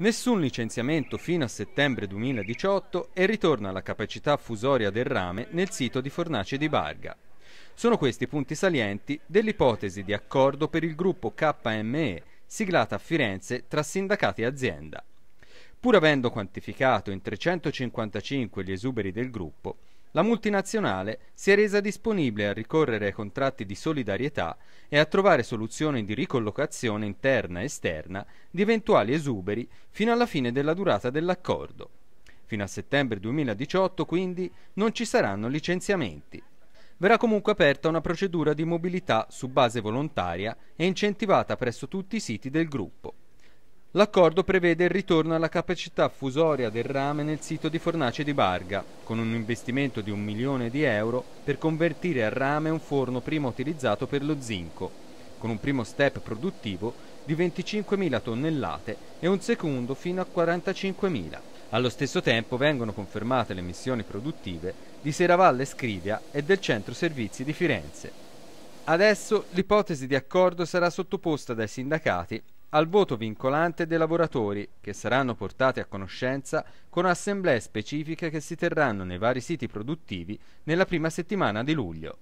Nessun licenziamento fino a settembre 2018 e ritorno alla capacità fusoria del rame nel sito di Fornace di Barga. Sono questi i punti salienti dell'ipotesi di accordo per il gruppo KME, siglata a Firenze tra sindacati e azienda. Pur avendo quantificato in 355 gli esuberi del gruppo, la multinazionale si è resa disponibile a ricorrere ai contratti di solidarietà e a trovare soluzioni di ricollocazione interna e esterna di eventuali esuberi fino alla fine della durata dell'accordo. Fino a settembre 2018, quindi, non ci saranno licenziamenti. Verrà comunque aperta una procedura di mobilità su base volontaria e incentivata presso tutti i siti del gruppo. L'accordo prevede il ritorno alla capacità fusoria del rame nel sito di Fornace di Barga, con un investimento di un milione di euro per convertire a rame un forno prima utilizzato per lo zinco, con un primo step produttivo di 25.000 tonnellate e un secondo fino a 45.000. Allo stesso tempo vengono confermate le missioni produttive di Seravalle Scrivia e del Centro Servizi di Firenze. Adesso l'ipotesi di accordo sarà sottoposta dai sindacati al voto vincolante dei lavoratori, che saranno portati a conoscenza con assemblee specifiche che si terranno nei vari siti produttivi nella prima settimana di luglio.